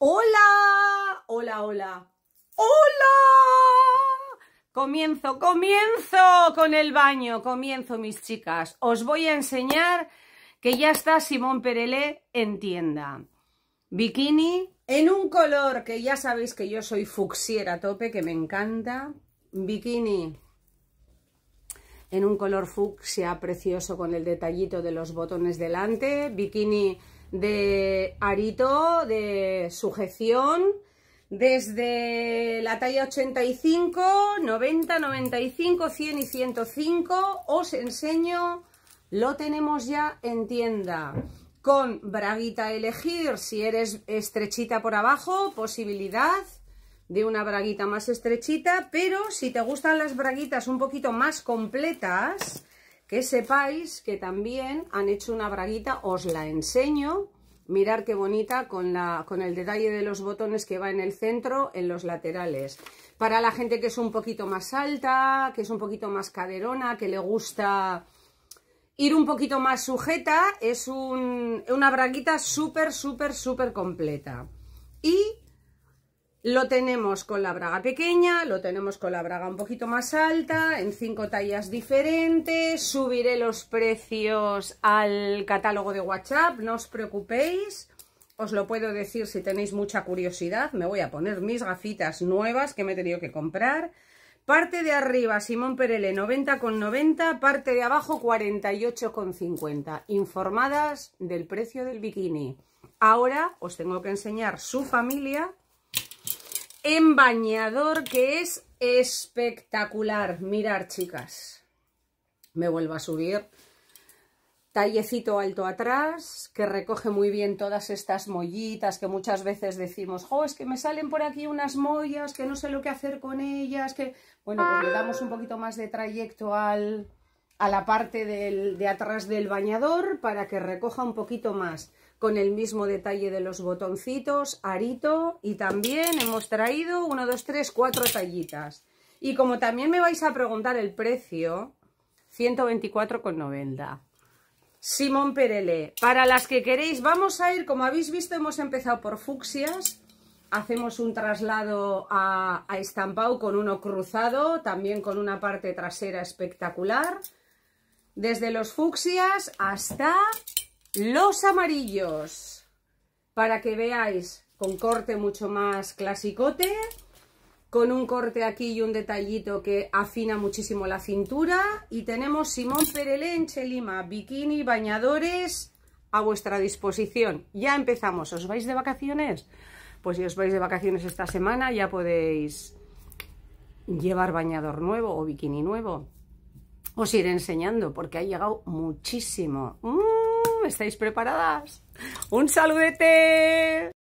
Hola, hola, hola. Hola. Comienzo, comienzo con el baño, comienzo mis chicas. Os voy a enseñar que ya está Simón perele en tienda. Bikini en un color que ya sabéis que yo soy fucsiera a tope, que me encanta. Bikini en un color fucsia precioso con el detallito de los botones delante. Bikini de arito, de sujeción, desde la talla 85, 90, 95, 100 y 105 os enseño, lo tenemos ya en tienda con braguita elegir si eres estrechita por abajo, posibilidad de una braguita más estrechita, pero si te gustan las braguitas un poquito más completas, que sepáis que también han hecho una braguita, os la enseño, mirad qué bonita con, el detalle de los botones que va en el centro, en los laterales. Para la gente que es un poquito más alta, que es un poquito más caderona, que le gusta ir un poquito más sujeta, es una braguita súper, súper, súper completa. Y lo tenemos con la braga pequeña, lo tenemos con la braga un poquito más alta, en cinco tallas diferentes. Subiré los precios al catálogo de WhatsApp, no os preocupéis. Os lo puedo decir si tenéis mucha curiosidad. Me voy a poner mis gafitas nuevas que me he tenido que comprar. Parte de arriba, Simón Perele, 90,90. Parte de abajo, 48,50. Informadas del precio del bikini. Ahora os tengo que enseñar su familia en bañador que es espectacular. Mirar, chicas. Me vuelvo a subir. Tallecito alto atrás, que recoge muy bien todas estas mollitas que muchas veces decimos, jo, es que me salen por aquí unas mollas, que no sé lo que hacer con ellas, que... Bueno, pues le damos un poquito más de trayecto a la parte de atrás del bañador para que recoja un poquito más con el mismo detalle de los botoncitos, arito y también hemos traído 1, 2, 3, 4 tallitas. Y como también me vais a preguntar el precio, 124,90. Simón Perele, para las que queréis, vamos a ir, como habéis visto, hemos empezado por fucsias, hacemos un traslado a, a estampado con uno cruzado, también con una parte trasera espectacular, desde los fucsias hasta los amarillos para que veáis con corte mucho más clasicote con un corte aquí y un detallito que afina muchísimo la cintura y tenemos Simón Perelén, en Chelima, bikini, bañadores a vuestra disposición ya empezamos, ¿os vais de vacaciones? pues si os vais de vacaciones esta semana ya podéis llevar bañador nuevo o bikini nuevo os iré enseñando porque ha llegado muchísimo ¡Mmm! ¿Estáis preparadas? ¡Un saludete!